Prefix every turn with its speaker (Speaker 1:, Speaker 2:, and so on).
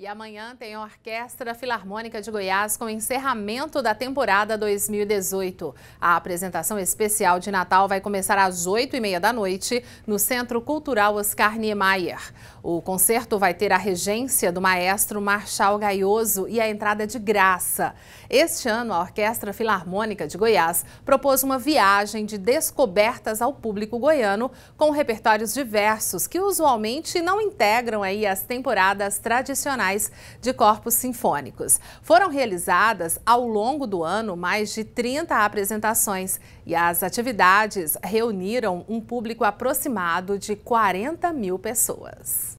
Speaker 1: E amanhã tem a
Speaker 2: Orquestra Filarmônica de Goiás com encerramento da temporada 2018. A apresentação especial de Natal vai começar às 8h30 da noite no Centro Cultural Oscar Niemeyer. O concerto vai ter a regência do maestro Marchal Gaioso e a entrada de graça. Este ano, a Orquestra Filarmônica de Goiás propôs uma viagem de descobertas ao público goiano com repertórios diversos que usualmente não integram aí as temporadas tradicionais profissionais de corpos sinfônicos. Foram realizadas ao longo do ano mais de 30 apresentações e as atividades reuniram um público aproximado de 40 mil pessoas.